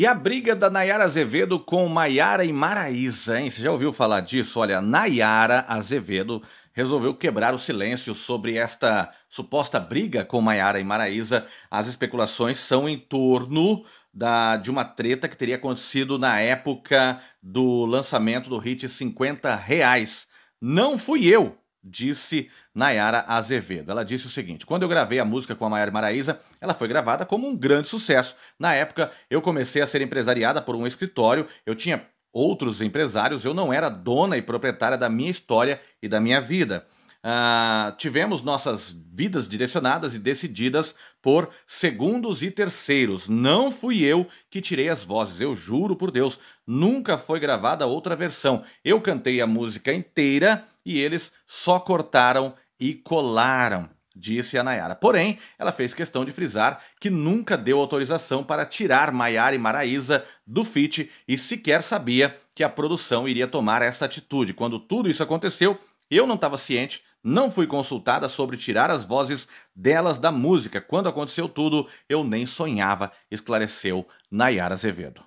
E a briga da Nayara Azevedo com Maiara e Maraísa, hein? Você já ouviu falar disso? Olha, Nayara Azevedo resolveu quebrar o silêncio sobre esta suposta briga com Maiara e Maraísa. As especulações são em torno da, de uma treta que teria acontecido na época do lançamento do hit 50 reais. Não fui eu, disse Nayara Azevedo. Ela disse o seguinte: Quando eu gravei a música com a Maiara Maraíza, ela foi gravada como um grande sucesso. Na época, eu comecei a ser empresariada por um escritório, eu tinha outros empresários, eu não era dona e proprietária da minha história e da minha vida. Ah, tivemos nossas vidas direcionadas e decididas por segundos e terceiros. Não fui eu que tirei as vozes, eu juro por Deus. Nunca foi gravada outra versão. Eu cantei a música inteira e eles só cortaram e colaram. Disse a Nayara. Porém, ela fez questão de frisar que nunca deu autorização para tirar Maiara e Maraísa do feat e sequer sabia que a produção iria tomar esta atitude. Quando tudo isso aconteceu, eu não estava ciente, não fui consultada sobre tirar as vozes delas da música. Quando aconteceu tudo, eu nem sonhava, esclareceu Nayara Azevedo.